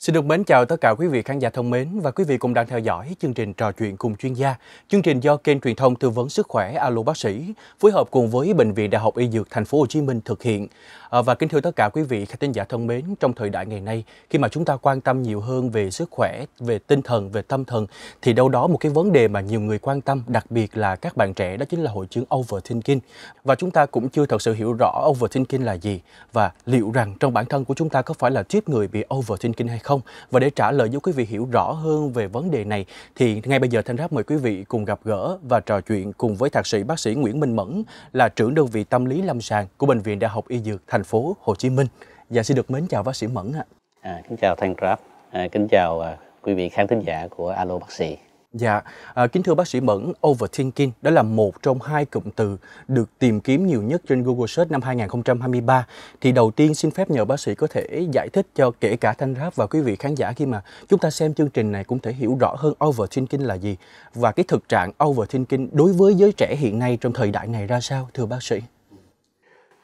Xin được mến chào tất cả quý vị khán giả thân mến và quý vị cũng đang theo dõi chương trình trò chuyện cùng chuyên gia, chương trình do kênh truyền thông tư vấn sức khỏe Alo bác sĩ phối hợp cùng với bệnh viện Đại học Y Dược Thành phố Hồ Chí Minh thực hiện. À, và kính thưa tất cả quý vị khán giả thân mến, trong thời đại ngày nay khi mà chúng ta quan tâm nhiều hơn về sức khỏe, về tinh thần, về tâm thần thì đâu đó một cái vấn đề mà nhiều người quan tâm, đặc biệt là các bạn trẻ đó chính là hội chứng overthinking. Và chúng ta cũng chưa thật sự hiểu rõ overthinking là gì và liệu rằng trong bản thân của chúng ta có phải là tiếp người bị overthinking hay không không? Và để trả lời cho quý vị hiểu rõ hơn về vấn đề này thì ngay bây giờ Thanh Ráp mời quý vị cùng gặp gỡ và trò chuyện cùng với thạc sĩ bác sĩ Nguyễn Minh Mẫn là trưởng đơn vị tâm lý lâm sàng của Bệnh viện Đại học Y Dược thành phố Hồ Chí Minh. và dạ, xin được mến chào bác sĩ Mẫn ạ. À, kính chào Thanh Ráp, à, kính chào à, quý vị khán thính giả của Alo Bác sĩ. Dạ, à, kính thưa bác sĩ Mẫn, overthinking đó là một trong hai cụm từ được tìm kiếm nhiều nhất trên Google Search năm 2023. Thì đầu tiên xin phép nhờ bác sĩ có thể giải thích cho kể cả Thanh Ráp và quý vị khán giả khi mà chúng ta xem chương trình này cũng thể hiểu rõ hơn overthinking là gì và cái thực trạng overthinking đối với giới trẻ hiện nay trong thời đại này ra sao thưa bác sĩ?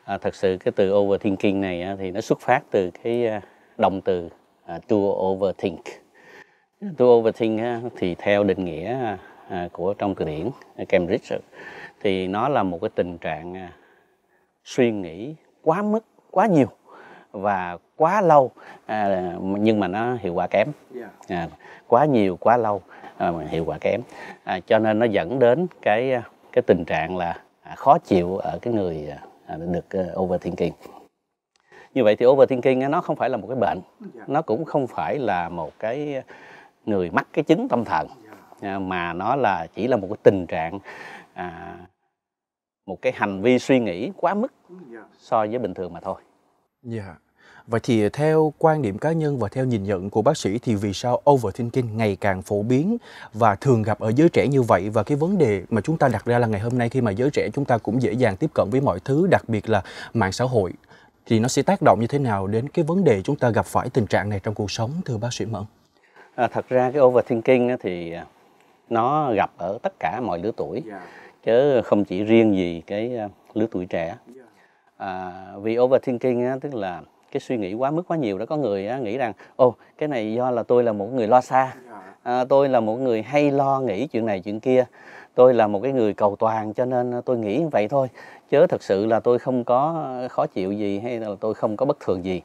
À, thật sự cái từ overthinking này thì nó xuất phát từ cái à, đồng từ uh, to overthink to overthink thì theo định nghĩa à, của trong từ điển à, Cambridge thì nó là một cái tình trạng à, suy nghĩ quá mức quá nhiều và quá lâu nhưng mà nó hiệu quả kém quá nhiều quá lâu hiệu quả kém cho nên nó dẫn đến cái cái tình trạng là khó chịu ở cái người được overthinking như vậy thì overthinking nó không phải là một cái bệnh nó cũng không phải là một cái người mắc cái chứng tâm thần à, mà nó là chỉ là một cái tình trạng à, một cái hành vi suy nghĩ quá mức so với bình thường mà thôi. Dạ. Yeah. Vậy thì theo quan điểm cá nhân và theo nhìn nhận của bác sĩ thì vì sao overthinking ngày càng phổ biến và thường gặp ở giới trẻ như vậy và cái vấn đề mà chúng ta đặt ra là ngày hôm nay khi mà giới trẻ chúng ta cũng dễ dàng tiếp cận với mọi thứ đặc biệt là mạng xã hội thì nó sẽ tác động như thế nào đến cái vấn đề chúng ta gặp phải tình trạng này trong cuộc sống thưa bác sĩ Mẫn? à, thật ra cái overthinking thì à, nó gặp ở tất cả mọi lứa tuổi dạ. chứ không chỉ riêng gì cái à, lứa tuổi trẻ dạ. à, vì overthinking á, tức là cái suy nghĩ quá mức quá nhiều đó có người á, nghĩ rằng ô cái này do là tôi là một người lo xa dạ. à, tôi là một người hay lo nghĩ chuyện này chuyện kia tôi là một cái người cầu toàn cho nên à, tôi nghĩ vậy thôi chứ thật sự là tôi không có khó chịu gì hay là tôi không có bất thường gì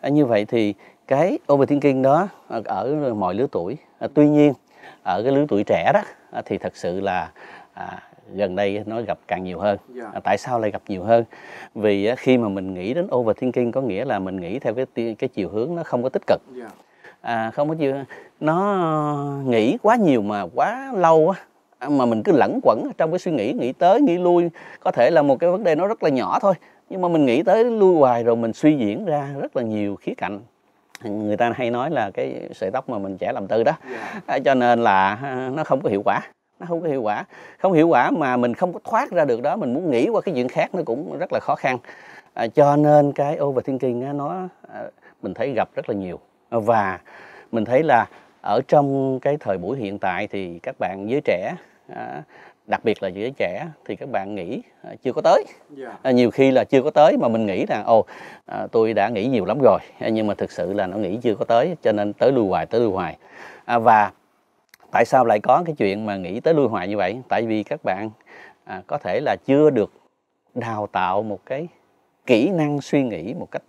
à, như vậy thì cái overthinking đó ở mọi lứa tuổi à, tuy nhiên ở cái lứa tuổi trẻ đó à, thì thật sự là à, gần đây nó gặp càng nhiều hơn dạ. à, tại sao lại gặp nhiều hơn vì à, khi mà mình nghĩ đến overthinking có nghĩa là mình nghĩ theo cái cái chiều hướng nó không có tích cực dạ. à, không có chiều nó nghĩ quá nhiều mà quá lâu á à, mà mình cứ lẩn quẩn trong cái suy nghĩ nghĩ tới nghĩ lui có thể là một cái vấn đề nó rất là nhỏ thôi nhưng mà mình nghĩ tới lui hoài rồi mình suy diễn ra rất là nhiều khía cạnh người ta hay nói là cái sợi tóc mà mình trẻ làm tư đó dạ. à, cho nên là à, nó không có hiệu quả nó không có hiệu quả không hiệu quả mà mình không có thoát ra được đó mình muốn nghĩ qua cái chuyện khác nó cũng rất là khó khăn à, cho nên cái overthinking á, nó à, mình thấy gặp rất là nhiều và mình thấy là ở trong cái thời buổi hiện tại thì các bạn giới trẻ đặc biệt là giới trẻ thì các bạn nghĩ à, chưa có tới yeah. Dạ. À, nhiều khi là chưa có tới mà mình nghĩ rằng ồ à, tôi đã nghĩ nhiều lắm rồi nhưng mà thực sự là nó nghĩ chưa có tới cho nên tới lui hoài tới lui hoài à, và tại sao lại có cái chuyện mà nghĩ tới lui hoài như vậy tại vì các bạn à, có thể là chưa được đào tạo một cái kỹ năng suy nghĩ một cách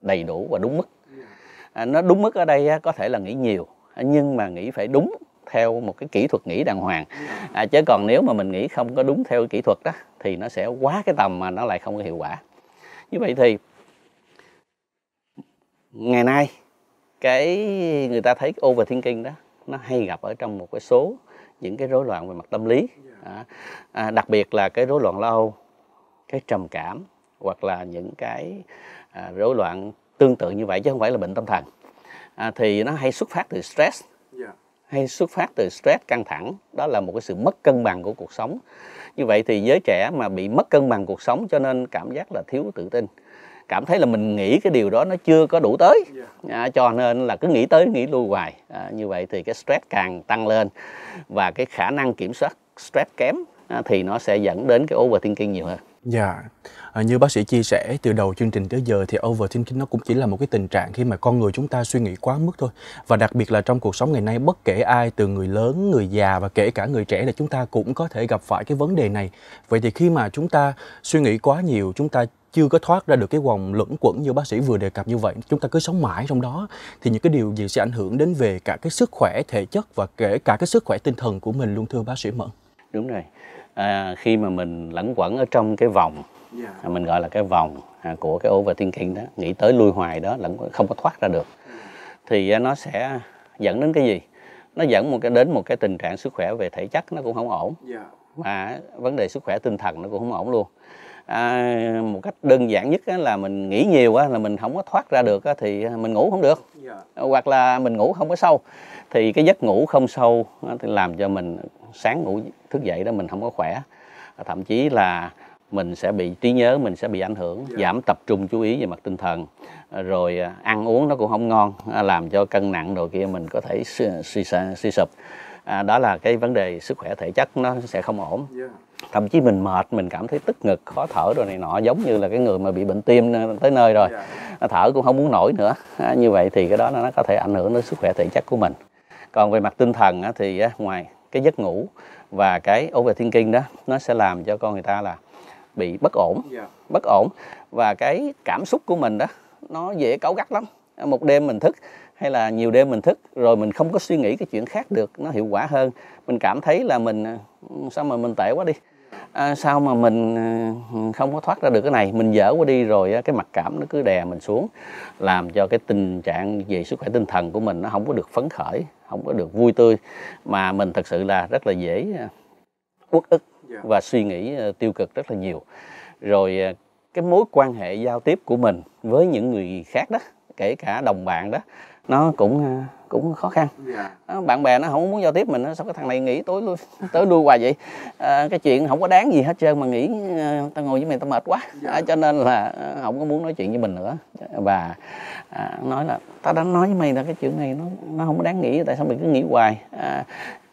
đầy đủ và đúng mức dạ. à, nó đúng mức ở đây có thể là nghĩ nhiều nhưng mà nghĩ phải đúng theo một cái kỹ thuật nghĩ đàng hoàng à, chứ còn nếu mà mình nghĩ không có đúng theo kỹ thuật đó thì nó sẽ quá cái tầm mà nó lại không có hiệu quả như vậy thì ngày nay cái người ta thấy overthinking đó nó hay gặp ở trong một cái số những cái rối loạn về mặt tâm lý à, à, đặc biệt là cái rối loạn lâu, cái trầm cảm hoặc là những cái à, rối loạn tương tự như vậy chứ không phải là bệnh tâm thần à, thì nó hay xuất phát từ stress dạ hay xuất phát từ stress căng thẳng đó là một cái sự mất cân bằng của cuộc sống như vậy thì giới trẻ mà bị mất cân bằng cuộc sống cho nên cảm giác là thiếu tự tin cảm thấy là mình nghĩ cái điều đó nó chưa có đủ tới dạ. à, cho nên là cứ nghĩ tới nghĩ lui hoài à, như vậy thì cái stress càng tăng lên và cái khả năng kiểm soát stress kém à, thì nó sẽ dẫn đến cái overthinking nhiều hơn Dạ, à, như bác sĩ chia sẻ từ đầu chương trình tới giờ thì overthinking nó cũng chỉ là một cái tình trạng khi mà con người chúng ta suy nghĩ quá mức thôi. Và đặc biệt là trong cuộc sống ngày nay bất kể ai từ người lớn, người già và kể cả người trẻ là chúng ta cũng có thể gặp phải cái vấn đề này. Vậy thì khi mà chúng ta suy nghĩ quá nhiều, chúng ta chưa có thoát ra được cái vòng luẩn quẩn như bác sĩ vừa đề cập như vậy chúng ta cứ sống mãi trong đó thì những cái điều gì sẽ ảnh hưởng đến về cả cái sức khỏe thể chất và kể cả cái sức khỏe tinh thần của mình luôn thưa bác sĩ mẫn đúng rồi à, khi mà mình lẫn quẩn ở trong cái vòng yeah. Dạ. À, mình gọi là cái vòng à, của cái overthinking đó nghĩ tới lui hoài đó lẫn không có thoát ra được ừ. thì à, nó sẽ dẫn đến cái gì nó dẫn một cái đến một cái tình trạng sức khỏe về thể chất nó cũng không ổn yeah. Dạ. và vấn đề sức khỏe tinh thần nó cũng không ổn luôn à, một cách đơn giản nhất á, là mình nghĩ nhiều á, là mình không có thoát ra được á, thì à, mình ngủ không được yeah. Dạ. hoặc là mình ngủ không có sâu thì cái giấc ngủ không sâu á, thì làm cho mình sáng ngủ thức dậy đó mình không có khỏe thậm chí là mình sẽ bị trí nhớ mình sẽ bị ảnh hưởng dạ. giảm tập trung chú ý về mặt tinh thần rồi à, ăn uống nó cũng không ngon à, làm cho cân nặng rồi kia mình có thể suy, suy, suy sụp à, đó là cái vấn đề sức khỏe thể chất nó sẽ không ổn dạ. thậm chí mình mệt mình cảm thấy tức ngực khó thở rồi này nọ giống như là cái người mà bị bệnh tim tới nơi rồi dạ. à, thở cũng không muốn nổi nữa à, như vậy thì cái đó nó có thể ảnh hưởng đến sức khỏe thể chất của mình còn về mặt tinh thần thì ngoài cái giấc ngủ và cái overthinking đó nó sẽ làm cho con người ta là bị bất ổn yeah. Dạ. bất ổn và cái cảm xúc của mình đó nó dễ cáu gắt lắm một đêm mình thức hay là nhiều đêm mình thức rồi mình không có suy nghĩ cái chuyện khác được nó hiệu quả hơn mình cảm thấy là mình ờ, sao mà mình tệ quá đi à, sao mà mình ờ, ừ, không có thoát ra được cái này mình dở qua đi rồi cái mặc cảm nó cứ đè mình xuống làm cho cái tình trạng về sức khỏe tinh thần của mình nó không có được phấn khởi không có được vui tươi mà mình thật sự là rất là dễ ờ, uất ức dạ. và suy nghĩ ờ, tiêu cực rất là nhiều rồi cái mối quan hệ giao tiếp của mình với những người khác đó kể cả đồng bạn đó nó cũng ờ, cũng khó khăn dạ. ờ, bạn bè nó không muốn giao tiếp mình nó sao cái thằng này nghỉ tối luôn tới lui hoài vậy à, cái chuyện không có đáng gì hết trơn mà nghĩ tao ngồi với mày tao mệt quá à, cho nên là không có muốn nói chuyện với mình nữa và à, nói là tao đã nói với mày là cái chuyện này nó nó không có đáng nghĩ tại sao mày cứ nghĩ hoài à,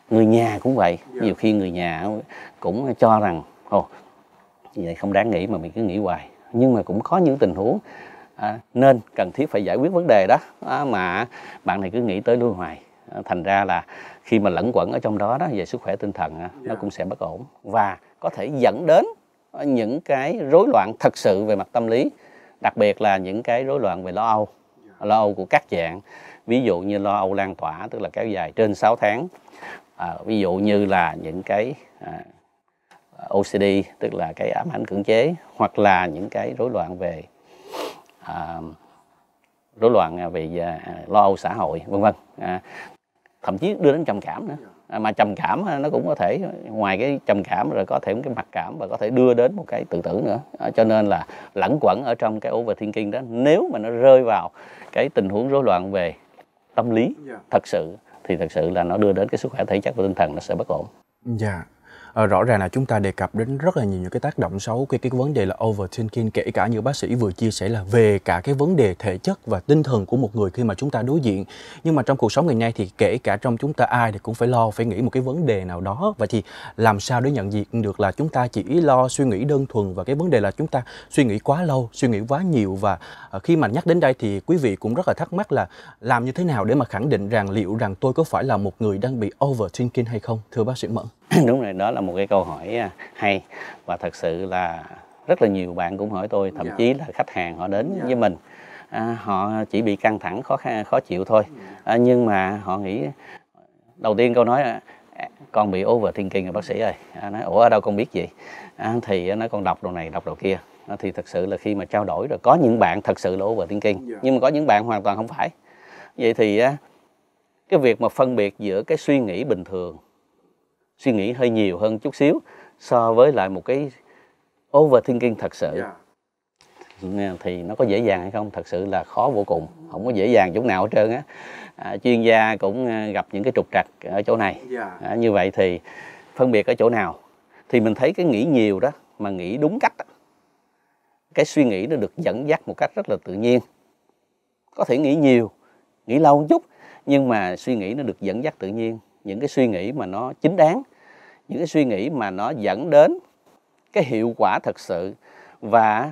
người nhà cũng vậy dạ. nhiều khi người nhà cũng cho rằng ồ vậy không đáng nghĩ mà mình cứ nghĩ hoài nhưng mà cũng có những tình huống à, nên cần thiết phải giải quyết vấn đề đó à, mà bạn này cứ nghĩ tới nuôi hoài à, thành ra là khi mà lẫn quẩn ở trong đó đó về sức khỏe tinh thần à, nó dạ. cũng sẽ bất ổn và có thể dẫn đến những cái rối loạn thật sự về mặt tâm lý đặc biệt là những cái rối loạn về lo âu dạ. lo âu của các dạng ví dụ như lo âu lan tỏa tức là kéo dài trên 6 tháng à, ví dụ như là những cái à, à OCD tức là cái ám ảnh cưỡng chế hoặc là những cái rối loạn về à, rối loạn à, về à, lo âu xã hội vân vân à, thậm chí đưa đến trầm cảm nữa à, mà trầm cảm à, nó cũng có thể ngoài cái trầm cảm rồi có thể một cái mặc cảm và có thể đưa đến một cái tự tử nữa à, cho nên là lẫn quẩn ở trong cái overthinking đó nếu mà nó rơi vào cái tình huống rối loạn về tâm lý dạ. thật sự thì thật sự là nó đưa đến cái sức khỏe thể chất và tinh thần nó sẽ bất ổn dạ yeah. Ờ, rõ ràng là chúng ta đề cập đến rất là nhiều những cái tác động xấu cái cái vấn đề là overthinking kể cả như bác sĩ vừa chia sẻ là về cả cái vấn đề thể chất và tinh thần của một người khi mà chúng ta đối diện nhưng mà trong cuộc sống ngày nay thì kể cả trong chúng ta ai thì cũng phải lo phải nghĩ một cái vấn đề nào đó và thì làm sao để nhận diện được là chúng ta chỉ lo suy nghĩ đơn thuần và cái vấn đề là chúng ta suy nghĩ quá lâu suy nghĩ quá nhiều và ờ, khi mà nhắc đến đây thì quý vị cũng rất là thắc mắc là làm như thế nào để mà khẳng định rằng liệu rằng tôi có phải là một người đang bị overthinking hay không thưa bác sĩ mẫn đúng rồi đó là một cái câu hỏi à, hay và thật sự là rất là nhiều bạn cũng hỏi tôi thậm dạ. chí là khách hàng họ đến dạ. với mình à, họ chỉ bị căng thẳng khó khăn khó chịu thôi dạ. à, nhưng mà họ nghĩ đầu tiên câu nói là con bị overthinking rồi bác sĩ ơi à, nói ủa ở đâu con biết gì à, thì à, nó con đọc đồ này đọc đồ kia à, thì thật sự là khi mà trao đổi rồi có những bạn thật sự là overthinking yeah. nhưng mà có những bạn hoàn toàn không phải vậy thì à, cái việc mà phân biệt giữa cái suy nghĩ bình thường suy nghĩ hơi nhiều hơn chút xíu so với lại một cái overthinking thật sự yeah. Dạ. thì nó có dễ dàng hay không thật sự là khó vô cùng không có dễ dàng chỗ nào hết trơn á à, chuyên gia cũng à, gặp những cái trục trặc ở chỗ này yeah. Dạ. à, như vậy thì phân biệt ở chỗ nào thì mình thấy cái nghĩ nhiều đó mà nghĩ đúng cách đó, cái suy nghĩ nó được dẫn dắt một cách rất là tự nhiên có thể nghĩ nhiều nghĩ lâu một chút nhưng mà suy nghĩ nó được dẫn dắt tự nhiên những cái suy nghĩ mà nó chính đáng những cái suy nghĩ mà nó dẫn đến cái hiệu quả thật sự và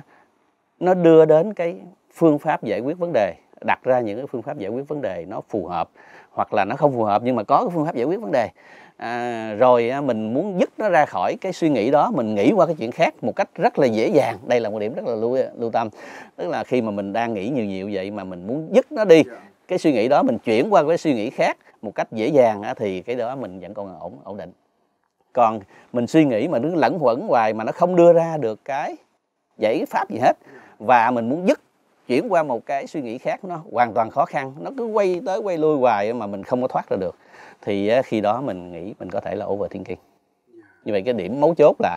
nó đưa đến cái phương pháp giải quyết vấn đề đặt ra những cái phương pháp giải quyết vấn đề nó phù hợp hoặc là nó không phù hợp nhưng mà có cái phương pháp giải quyết vấn đề à, rồi mình muốn dứt nó ra khỏi cái suy nghĩ đó mình nghĩ qua cái chuyện khác một cách rất là dễ dàng đây là một điểm rất là lưu lưu tâm tức là khi mà mình đang nghĩ nhiều nhiều vậy mà mình muốn dứt nó đi dạ. cái suy nghĩ đó mình chuyển qua cái suy nghĩ khác một cách dễ dàng thì cái đó mình vẫn còn ổn ổn định còn mình suy nghĩ mà nó lẫn quẩn hoài mà nó không đưa ra được cái giải pháp gì hết và mình muốn dứt chuyển qua một cái suy nghĩ khác nó hoàn toàn khó khăn nó cứ quay tới quay lui hoài mà mình không có thoát ra được thì khi đó mình nghĩ mình có thể là overthinking như vậy cái điểm mấu chốt là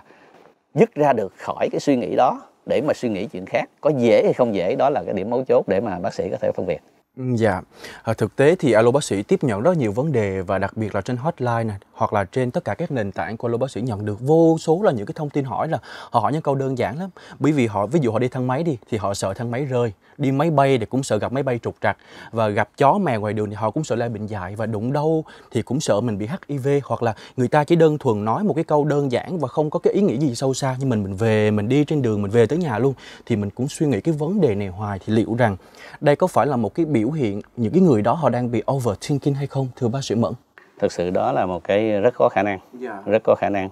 dứt ra được khỏi cái suy nghĩ đó để mà suy nghĩ chuyện khác có dễ hay không dễ đó là cái điểm mấu chốt để mà bác sĩ có thể phân biệt Dạ, à, thực tế thì alo bác sĩ tiếp nhận rất nhiều vấn đề và đặc biệt là trên hotline này hoặc là trên tất cả các nền tảng của alo bác sĩ nhận được vô số là những cái thông tin hỏi là họ hỏi những câu đơn giản lắm. Bởi vì họ ví dụ họ đi thang máy đi thì họ sợ thang máy rơi đi máy bay thì cũng sợ gặp máy bay trục trặc và gặp chó mèo ngoài đường thì họ cũng sợ lây bệnh dạy và đụng đâu thì cũng sợ mình bị hiv hoặc là người ta chỉ đơn thuần nói một cái câu đơn giản và không có cái ý nghĩa gì sâu xa nhưng mình mình về mình đi trên đường mình về tới nhà luôn thì mình cũng suy nghĩ cái vấn đề này hoài thì liệu rằng đây có phải là một cái biểu hiện những cái người đó họ đang bị overthinking hay không thưa bác sĩ mẫn thực sự đó là một cái rất có khả năng dạ. rất có khả năng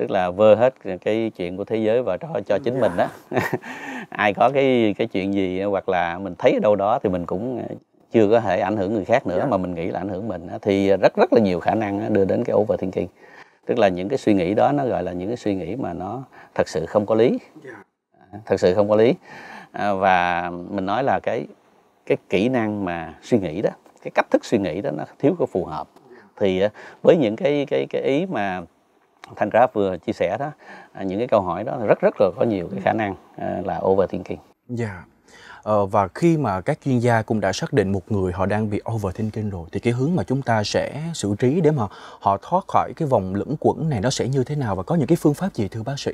tức là vơ hết cái chuyện của thế giới và cho cho chính yeah. mình đó ai có cái cái chuyện gì hoặc là mình thấy ở đâu đó thì mình cũng ờ, chưa có thể ảnh hưởng người khác nữa yeah. Dạ. mà mình nghĩ là ảnh hưởng mình thì rất rất là nhiều khả năng đưa đến cái overthinking tức là những cái suy nghĩ đó nó gọi là những cái suy nghĩ mà nó thật sự không có lý dạ. à, thật sự không có lý à, và mình nói là cái cái kỹ năng mà suy nghĩ đó cái cách thức suy nghĩ đó nó thiếu cái phù hợp thì ờ, với những cái cái cái ý mà thành ra vừa chia sẻ đó à, những cái câu hỏi đó rất rất là có nhiều cái khả năng à, là overthinking dạ yeah. Ờ, và khi mà các chuyên gia cũng đã xác định một người họ đang bị overthinking rồi thì cái hướng mà chúng ta sẽ xử trí để mà họ thoát khỏi cái vòng lẫn quẩn này nó sẽ như thế nào và có những cái phương pháp gì thưa bác sĩ?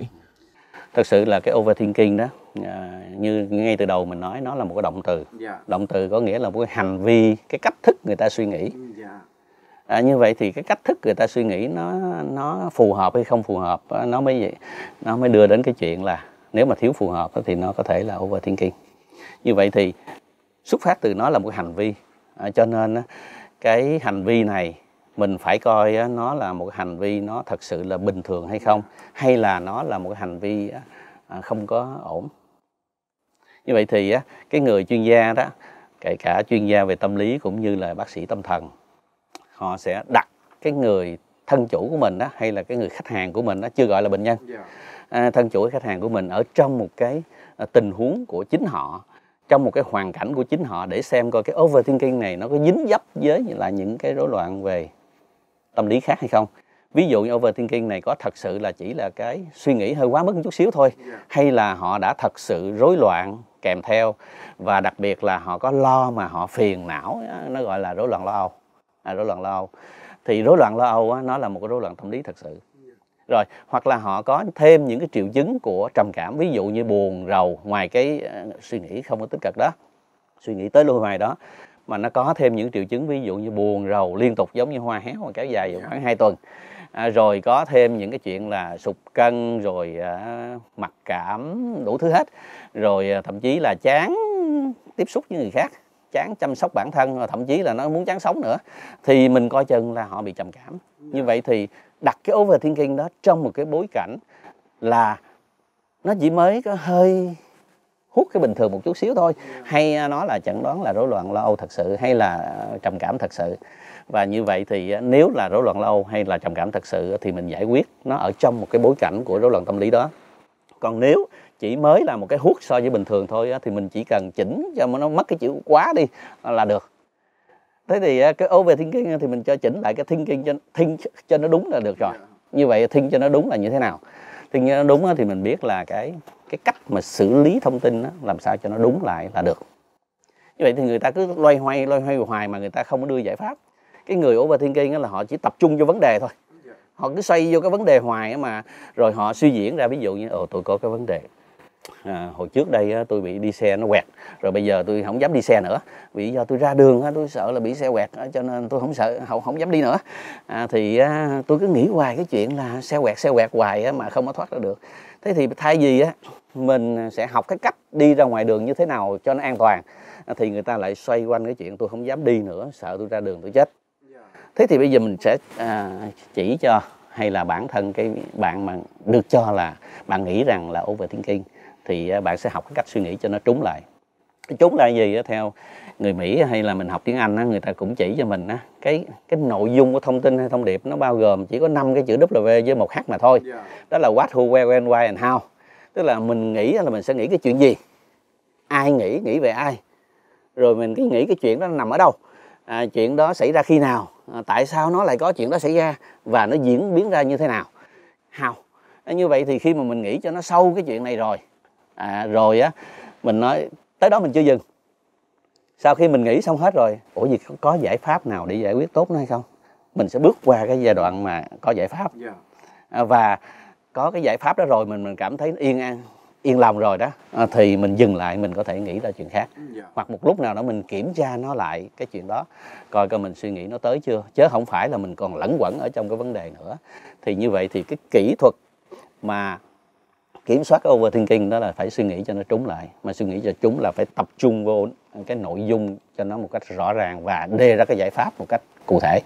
Thật sự là cái overthinking đó à, như ngay từ đầu mình nói nó là một cái động từ. Yeah. Dạ. Động từ có nghĩa là một cái hành vi, cái cách thức người ta suy nghĩ. Yeah. Dạ à, như vậy thì cái cách thức người ta suy nghĩ nó nó phù hợp hay không phù hợp nó mới vậy nó mới đưa đến cái chuyện là nếu mà thiếu phù hợp thì nó có thể là overthinking như vậy thì xuất phát từ nó là một hành vi à, cho nên cái hành vi này mình phải coi nó là một hành vi nó thật sự là bình thường hay không hay là nó là một hành vi à, không có ổn như vậy thì cái người chuyên gia đó kể cả chuyên gia về tâm lý cũng như là bác sĩ tâm thần họ sẽ đặt cái người thân chủ của mình đó hay là cái người khách hàng của mình đó chưa gọi là bệnh nhân dạ. à, thân chủ khách hàng của mình ở trong một cái à, tình huống của chính họ trong một cái hoàn cảnh của chính họ để xem coi cái overthinking này nó có dính dấp với là những cái rối loạn về tâm lý khác hay không ví dụ như overthinking này có thật sự là chỉ là cái suy nghĩ hơi quá mức một chút xíu thôi dạ. hay là họ đã thật sự rối loạn kèm theo và đặc biệt là họ có lo mà họ phiền não nó gọi là rối loạn lo âu à, rối loạn lo âu thì rối loạn lo âu á, nó là một cái rối loạn tâm lý thật sự rồi hoặc là họ có thêm những cái triệu chứng của trầm cảm ví dụ như buồn rầu ngoài cái ờ, suy nghĩ không có tích cực đó suy nghĩ tới lui ngoài đó mà nó có thêm những triệu chứng ví dụ như buồn rầu liên tục giống như hoa héo mà kéo dài dạ. khoảng 2 tuần à, rồi có thêm những cái chuyện là sụp cân rồi à, mặc cảm đủ thứ hết rồi à, thậm chí là chán tiếp xúc với người khác chán chăm sóc bản thân và thậm chí là nó muốn chán sống nữa thì mình coi chừng là họ bị trầm cảm như vậy thì đặt cái overthinking đó trong một cái bối cảnh là nó chỉ mới có hơi hút cái bình thường một chút xíu thôi hay nó là chẩn đoán là rối loạn lo âu thật sự hay là trầm cảm thật sự và như vậy thì nếu là rối loạn lo âu hay là trầm cảm thật sự thì mình giải quyết nó ở trong một cái bối cảnh của rối loạn tâm lý đó còn nếu chỉ mới là một cái hút so với bình thường thôi thì mình chỉ cần chỉnh cho nó mất cái chữ quá đi là được thế thì à, cái over thinking thì mình cho chỉnh lại cái thinking cho think cho nó đúng là được rồi dạ. như vậy think cho nó đúng là như thế nào think cho nó đúng thì mình biết là cái cái cách mà xử lý thông tin làm sao cho nó đúng lại là được như vậy thì người ta cứ loay hoay loay hoay hoài mà người ta không có đưa giải pháp cái người overthinking là họ chỉ tập trung vô vấn đề thôi dạ. họ cứ xoay vô cái vấn đề hoài mà rồi họ suy diễn ra ví dụ như ồ tôi có cái vấn đề à, hồi trước đây á, tôi bị đi xe nó quẹt rồi bây giờ tôi không dám đi xe nữa vì do tôi ra đường á, tôi sợ là bị xe quẹt á, cho nên tôi không sợ không không dám đi nữa à, thì á, tôi cứ nghĩ hoài cái chuyện là xe quẹt xe quẹt hoài á, mà không có thoát ra được thế thì thay vì á, mình sẽ học cái cách đi ra ngoài đường như thế nào cho nó an toàn à, thì người ta lại xoay quanh cái chuyện tôi không dám đi nữa sợ tôi ra đường tôi chết thế thì bây giờ mình sẽ à, chỉ cho hay là bản thân cái bạn mà được cho là bạn nghĩ rằng là over thinking thì à, bạn sẽ học cái cách suy nghĩ cho nó trúng lại trúng là gì theo người Mỹ hay là mình học tiếng Anh á người ta cũng chỉ cho mình á cái cái nội dung của thông tin hay thông điệp nó bao gồm chỉ có năm cái chữ W với một H mà thôi dạ. đó là what who where when why and how tức là mình nghĩ là mình sẽ nghĩ cái chuyện gì ai nghĩ nghĩ về ai rồi mình cứ nghĩ cái chuyện đó nằm ở đâu à, chuyện đó xảy ra khi nào à, tại sao nó lại có chuyện đó xảy ra và nó diễn biến ra như thế nào how à, như vậy thì khi mà mình nghĩ cho nó sâu cái chuyện này rồi à, rồi á mình nói tới đó mình chưa dừng sau khi mình nghĩ xong hết rồi ủa gì có giải pháp nào để giải quyết tốt nó hay không mình sẽ bước qua cái giai đoạn mà có giải pháp yeah. Dạ. À, và có cái giải pháp đó rồi mình mình cảm thấy yên an yên lòng rồi đó à, thì mình dừng lại mình có thể nghĩ ra chuyện khác yeah. Dạ. hoặc một lúc nào đó mình kiểm tra nó lại cái chuyện đó coi coi mình suy nghĩ nó tới chưa chứ không phải là mình còn lẫn quẩn ở trong cái vấn đề nữa thì như vậy thì cái kỹ thuật mà kiểm soát cái overthinking đó là phải suy nghĩ cho nó trúng lại mà suy nghĩ cho trúng là phải tập trung vô cái nội dung cho nó một cách rõ ràng và đề ra cái giải pháp một cách cụ thể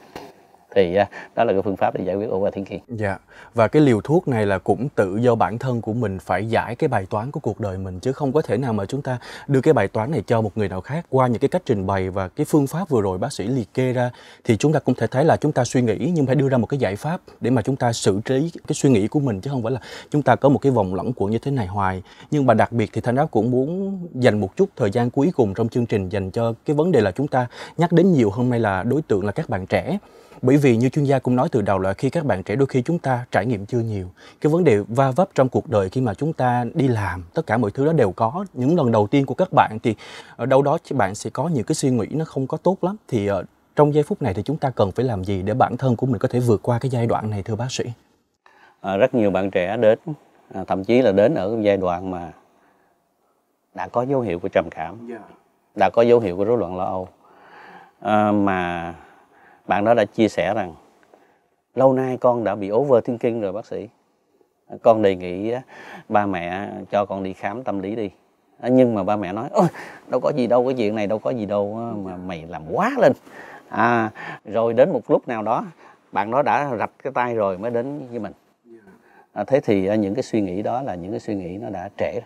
thì à, đó là cái phương pháp để giải quyết overthinking. Dạ. Và cái liều thuốc này là cũng tự do bản thân của mình phải giải cái bài toán của cuộc đời mình chứ không có thể nào mà chúng ta đưa cái bài toán này cho một người nào khác qua những cái cách trình bày và cái phương pháp vừa rồi bác sĩ liệt kê ra thì chúng ta cũng thể thấy là chúng ta suy nghĩ nhưng phải đưa ra một cái giải pháp để mà chúng ta xử trí cái suy nghĩ của mình chứ không phải là chúng ta có một cái vòng lẩn quẩn như thế này hoài. Nhưng mà đặc biệt thì Thanh Đáp cũng muốn dành một chút thời gian cuối cùng trong chương trình dành cho cái vấn đề là chúng ta nhắc đến nhiều hôm nay là đối tượng là các bạn trẻ bởi vì như chuyên gia cũng nói từ đầu là khi các bạn trẻ đôi khi chúng ta trải nghiệm chưa nhiều, cái vấn đề va vấp trong cuộc đời khi mà chúng ta đi làm, tất cả mọi thứ đó đều có. Những lần đầu tiên của các bạn thì ở đâu đó bạn sẽ có những cái suy nghĩ nó không có tốt lắm thì ờ, trong giây phút này thì chúng ta cần phải làm gì để bản thân của mình có thể vượt qua cái giai đoạn này thưa bác sĩ? À, rất nhiều bạn trẻ đến à, thậm chí là đến ở giai đoạn mà đã có dấu hiệu của trầm cảm, dạ. đã có dấu hiệu của rối loạn lo âu à, mà bạn đó đã chia sẻ rằng lâu nay con đã bị overthinking rồi bác sĩ con đề nghị ba mẹ cho con đi khám tâm lý đi nhưng mà ba mẹ nói ôi đâu có gì đâu cái chuyện này đâu có gì đâu mà mày làm quá lên à, rồi đến một lúc nào đó bạn đó đã rạch cái tay rồi mới đến với mình à, thế thì những cái suy nghĩ đó là những cái suy nghĩ nó đã trễ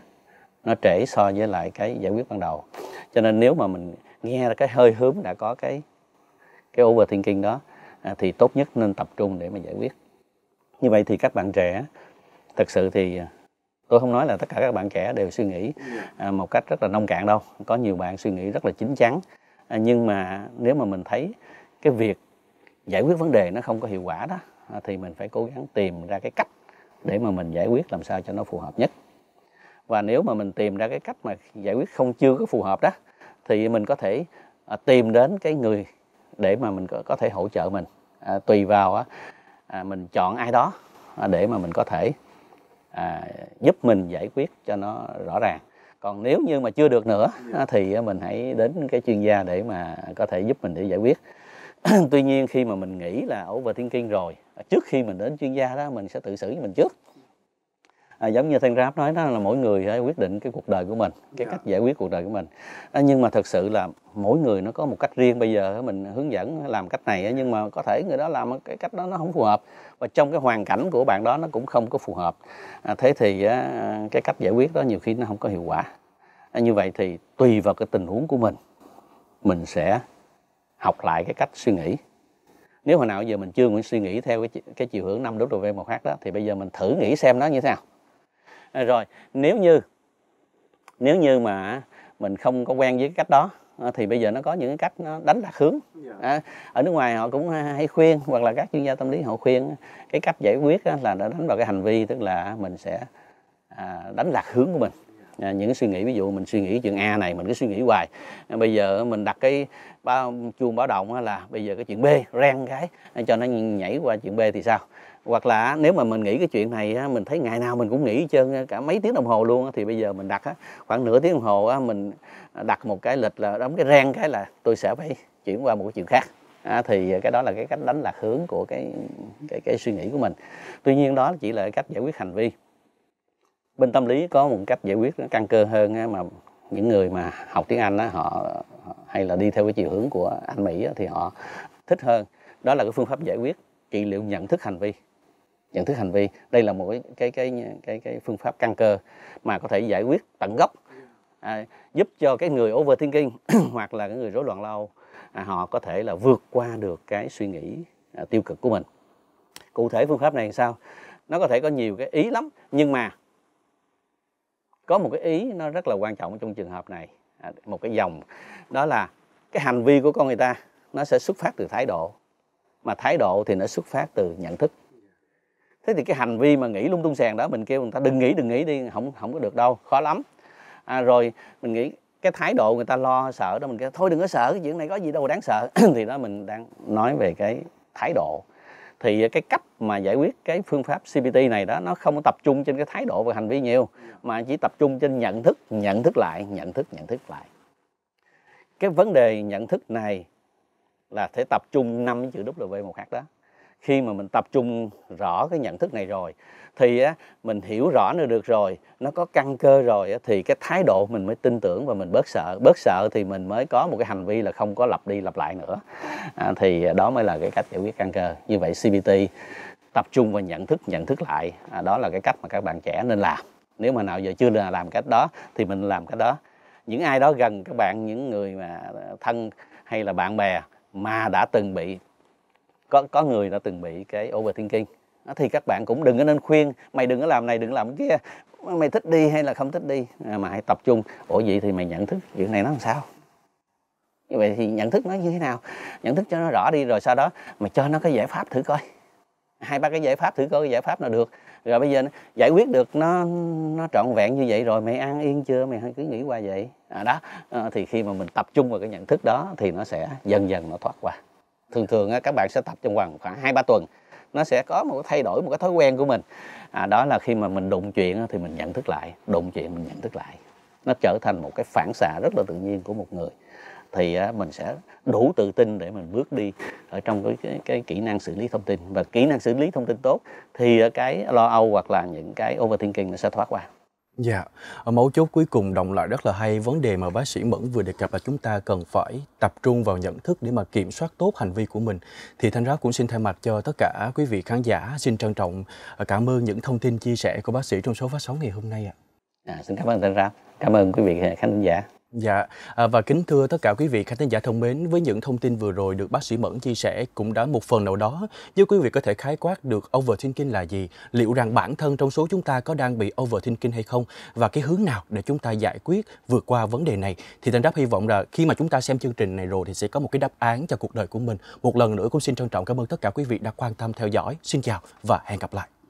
nó trễ so với lại cái giải quyết ban đầu cho nên nếu mà mình nghe cái hơi hướng đã có cái cái overthinking đó à, thì tốt nhất nên tập trung để mà giải quyết như vậy thì các bạn trẻ thật sự thì à, tôi không nói là tất cả các bạn trẻ đều suy nghĩ à, một cách rất là nông cạn đâu có nhiều bạn suy nghĩ rất là chín chắn à, nhưng mà nếu mà mình thấy cái việc giải quyết vấn đề nó không có hiệu quả đó à, thì mình phải cố gắng tìm ra cái cách để mà mình giải quyết làm sao cho nó phù hợp nhất và nếu mà mình tìm ra cái cách mà giải quyết không chưa có phù hợp đó thì mình có thể à, tìm đến cái người để mà mình có, có thể hỗ trợ mình à, tùy vào á, à, mình chọn ai đó à, để mà mình có thể à, giúp mình giải quyết cho nó rõ ràng còn nếu như mà chưa được nữa à, thì mình hãy đến cái chuyên gia để mà có thể giúp mình để giải quyết tuy nhiên khi mà mình nghĩ là overthinking rồi trước khi mình đến chuyên gia đó mình sẽ tự xử với mình trước à, giống như thanh rap nói đó là mỗi người phải quyết định cái cuộc đời của mình cái dạ. cách giải quyết cuộc đời của mình à, nhưng mà thật sự là mỗi người nó có một cách riêng bây giờ mình hướng dẫn làm cách này nhưng mà có thể người đó làm cái cách đó nó không phù hợp và trong cái hoàn cảnh của bạn đó nó cũng không có phù hợp à, thế thì à, cái cách giải quyết đó nhiều khi nó không có hiệu quả à, như vậy thì tùy vào cái tình huống của mình mình sẽ học lại cái cách suy nghĩ nếu hồi nào giờ mình chưa suy nghĩ theo cái, cái chiều hướng năm 5 w một h đó thì bây giờ mình thử nghĩ xem nó như thế nào À, rồi nếu như nếu như mà mình không có quen với cái cách đó à, thì bây giờ nó có những cái cách nó đánh lạc hướng dạ. à, ở nước ngoài họ cũng hay khuyên hoặc là các chuyên gia tâm lý họ khuyên cái cách giải quyết là đã đánh vào cái hành vi tức là mình sẽ à, đánh lạc hướng của mình à, những cái suy nghĩ ví dụ mình suy nghĩ chuyện a này mình cứ suy nghĩ hoài à, bây giờ mình đặt cái bao chuông báo động là bây giờ cái chuyện b rang cái cho nó nhảy qua chuyện b thì sao hoặc là nếu mà mình nghĩ cái chuyện này mình thấy ngày nào mình cũng nghĩ hết trơn cả mấy tiếng đồng hồ luôn thì bây giờ mình đặt khoảng nửa tiếng đồng hồ mình đặt một cái lịch là đóng cái ren cái là tôi sẽ phải chuyển qua một cái chuyện khác à, thì cái đó là cái cách đánh lạc hướng của cái cái cái suy nghĩ của mình tuy nhiên đó chỉ là cách giải quyết hành vi bên tâm lý có một cách giải quyết căn cơ hơn mà những người mà học tiếng Anh họ hay là đi theo cái chiều hướng của Anh Mỹ thì họ thích hơn đó là cái phương pháp giải quyết trị liệu nhận thức hành vi nhận thức hành vi đây là một cái cái cái cái phương pháp căn cơ mà có thể giải quyết tận gốc à, giúp cho cái người overthinking hoặc là cái người rối loạn lâu à, họ có thể là vượt qua được cái suy nghĩ à, tiêu cực của mình cụ thể phương pháp này sao nó có thể có nhiều cái ý lắm nhưng mà có một cái ý nó rất là quan trọng trong trường hợp này à, một cái dòng đó là cái hành vi của con người ta nó sẽ xuất phát từ thái độ mà thái độ thì nó xuất phát từ nhận thức thế thì cái hành vi mà nghĩ lung tung sàn đó mình kêu người ta đừng nghĩ đừng nghĩ đi không không có được đâu khó lắm à, rồi mình nghĩ cái thái độ người ta lo sợ đó mình kêu thôi đừng có sợ cái chuyện này có gì đâu đáng sợ thì đó mình đang nói về cái thái độ thì cái cách mà giải quyết cái phương pháp CBT này đó nó không tập trung trên cái thái độ và hành vi nhiều mà chỉ tập trung trên nhận thức nhận thức lại nhận thức nhận thức lại cái vấn đề nhận thức này là thể tập trung năm chữ w một h đó khi mà mình tập trung rõ cái nhận thức này rồi thì mình hiểu rõ nó được rồi nó có căn cơ rồi thì cái thái độ mình mới tin tưởng và mình bớt sợ bớt sợ thì mình mới có một cái hành vi là không có lặp đi lặp lại nữa à, thì đó mới là cái cách giải quyết căn cơ như vậy cbt tập trung vào nhận thức nhận thức lại à, đó là cái cách mà các bạn trẻ nên làm nếu mà nào giờ chưa làm cách đó thì mình làm cách đó những ai đó gần các bạn những người mà thân hay là bạn bè mà đã từng bị có có người đã từng bị cái overthinking thì các bạn cũng đừng có nên khuyên mày đừng có làm này đừng làm kia mày thích đi hay là không thích đi à, mà hãy tập trung ủa vậy thì mày nhận thức chuyện này nó làm sao như vậy thì nhận thức nó như thế nào nhận thức cho nó rõ đi rồi sau đó mày cho nó cái giải pháp thử coi hai ba cái giải pháp thử coi cái giải pháp nào được rồi bây giờ giải quyết được nó nó trọn vẹn như vậy rồi mày ăn yên chưa mày cứ nghĩ qua vậy à, đó à, thì khi mà mình tập trung vào cái nhận thức đó thì nó sẽ dần dần nó thoát qua thường thường các bạn sẽ tập trong khoảng khoảng hai ba tuần nó sẽ có một cái thay đổi một cái thói quen của mình à, đó là khi mà mình đụng chuyện thì mình nhận thức lại đụng chuyện mình nhận thức lại nó trở thành một cái phản xạ rất là tự nhiên của một người thì mình sẽ đủ tự tin để mình bước đi ở trong cái, cái, cái kỹ năng xử lý thông tin và kỹ năng xử lý thông tin tốt thì cái lo âu hoặc là những cái overthinking nó sẽ thoát qua Dạ, ở mấu chốt cuối cùng đồng lại rất là hay vấn đề mà bác sĩ Mẫn vừa đề cập là chúng ta cần phải tập trung vào nhận thức để mà kiểm soát tốt hành vi của mình. Thì Thanh Ráo cũng xin thay mặt cho tất cả quý vị khán giả xin trân trọng à, cảm ơn những thông tin chia sẻ của bác sĩ trong số phát sóng ngày hôm nay ạ. À. À, xin cảm ơn Thanh Ráo, cảm ơn quý vị khán giả. Dạ, à, và kính thưa tất cả quý vị khán giả thông mến, với những thông tin vừa rồi được bác sĩ Mẫn chia sẻ cũng đã một phần nào đó giúp quý vị có thể khái quát được overthinking là gì, liệu rằng bản thân trong số chúng ta có đang bị overthinking hay không và cái hướng nào để chúng ta giải quyết vượt qua vấn đề này thì Tân Đáp hy vọng là khi mà chúng ta xem chương trình này rồi thì sẽ có một cái đáp án cho cuộc đời của mình. Một lần nữa cũng xin trân trọng cảm ơn tất cả quý vị đã quan tâm theo dõi. Xin chào và hẹn gặp lại.